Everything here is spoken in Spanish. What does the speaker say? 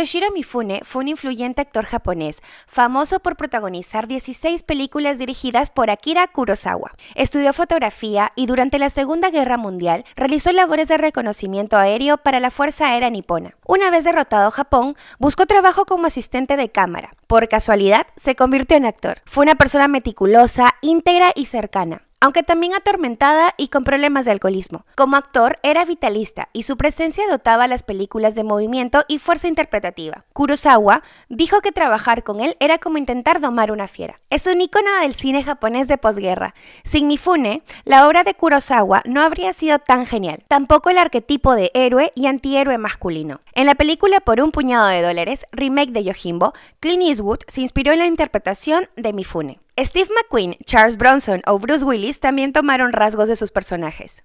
Yoshiro Mifune fue un influyente actor japonés, famoso por protagonizar 16 películas dirigidas por Akira Kurosawa. Estudió fotografía y durante la Segunda Guerra Mundial realizó labores de reconocimiento aéreo para la Fuerza Aérea Nipona. Una vez derrotado Japón, buscó trabajo como asistente de cámara. Por casualidad, se convirtió en actor. Fue una persona meticulosa, íntegra y cercana aunque también atormentada y con problemas de alcoholismo. Como actor era vitalista y su presencia dotaba a las películas de movimiento y fuerza interpretativa. Kurosawa dijo que trabajar con él era como intentar domar una fiera. Es un icono del cine japonés de posguerra. Sin Mifune, la obra de Kurosawa no habría sido tan genial, tampoco el arquetipo de héroe y antihéroe masculino. En la película Por un puñado de dólares, remake de Yojimbo, Clint Eastwood se inspiró en la interpretación de Mifune. Steve McQueen, Charles Bronson o Bruce Willis también tomaron rasgos de sus personajes.